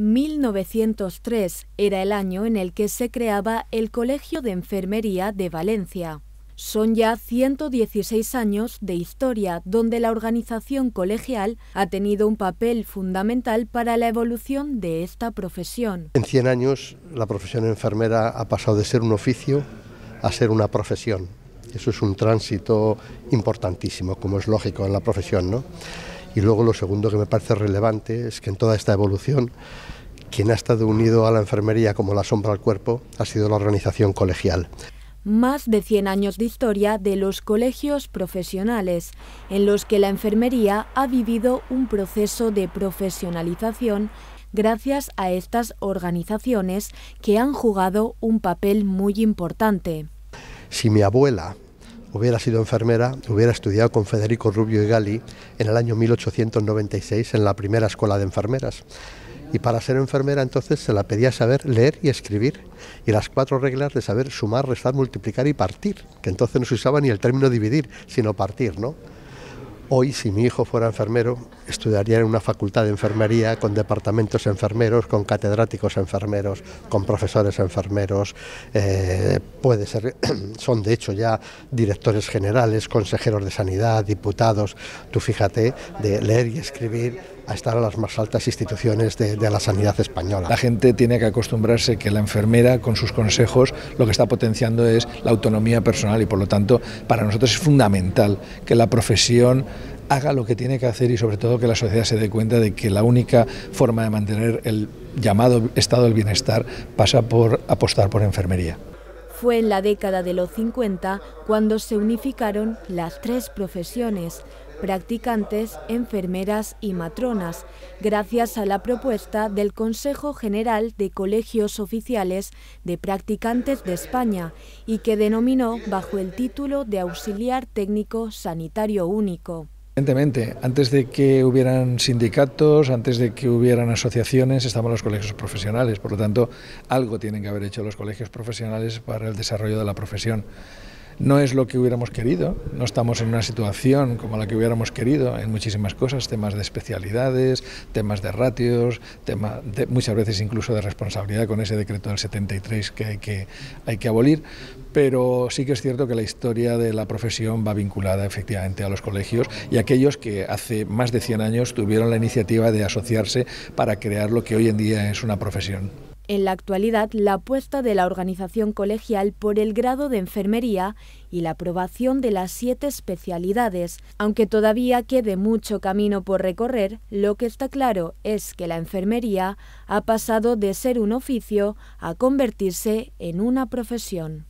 1903 era el año en el que se creaba el Colegio de Enfermería de Valencia. Son ya 116 años de historia donde la organización colegial ha tenido un papel fundamental para la evolución de esta profesión. En 100 años la profesión enfermera ha pasado de ser un oficio a ser una profesión. Eso es un tránsito importantísimo, como es lógico en la profesión. ¿no? Y luego lo segundo que me parece relevante es que en toda esta evolución quien ha estado unido a la enfermería como la sombra al cuerpo ha sido la organización colegial. Más de 100 años de historia de los colegios profesionales, en los que la enfermería ha vivido un proceso de profesionalización gracias a estas organizaciones que han jugado un papel muy importante. Si mi abuela hubiera sido enfermera, hubiera estudiado con Federico Rubio y Gali en el año 1896 en la primera escuela de enfermeras. Y para ser enfermera entonces se la pedía saber leer y escribir y las cuatro reglas de saber sumar, restar, multiplicar y partir, que entonces no se usaba ni el término dividir, sino partir, ¿no? Hoy si mi hijo fuera enfermero, estudiaría en una facultad de enfermería con departamentos enfermeros, con catedráticos enfermeros, con profesores enfermeros, eh, puede ser, son de hecho ya directores generales, consejeros de sanidad, diputados, tú fíjate, de leer y escribir a estar a las más altas instituciones de, de, la sanidad española. La gente tiene que acostumbrarse que la enfermera, con sus consejos, lo que está potenciando es la autonomía personal y, por lo tanto, para nosotros es fundamental que la profesión haga lo que tiene que hacer y sobre todo que la sociedad se dé cuenta de que la única forma de mantener el llamado estado del bienestar pasa por apostar por enfermería. Fue en la década de los 50 cuando se unificaron las tres profesiones, practicantes, enfermeras y matronas, gracias a la propuesta del Consejo General de Colegios Oficiales de Practicantes de España y que denominó bajo el título de Auxiliar Técnico Sanitario Único. Evidentemente, antes de que hubieran sindicatos, antes de que hubieran asociaciones, estaban los colegios profesionales. Por lo tanto, algo tienen que haber hecho los colegios profesionales para el desarrollo de la profesión no es lo que hubiéramos querido, no estamos en una situación como la que hubiéramos querido en muchísimas cosas, temas de especialidades, temas de ratios, tema de, muchas veces incluso de responsabilidad con ese decreto del 73 que hay, que hay que abolir, pero sí que es cierto que la historia de la profesión va vinculada efectivamente a los colegios y aquellos que hace más de 100 años tuvieron la iniciativa de asociarse para crear lo que hoy en día es una profesión. En la actualidad, la apuesta de la organización colegial por el grado de enfermería y la aprobación de las siete especialidades, aunque todavía quede mucho camino por recorrer, lo que está claro es que la enfermería ha pasado de ser un oficio a convertirse en una profesión.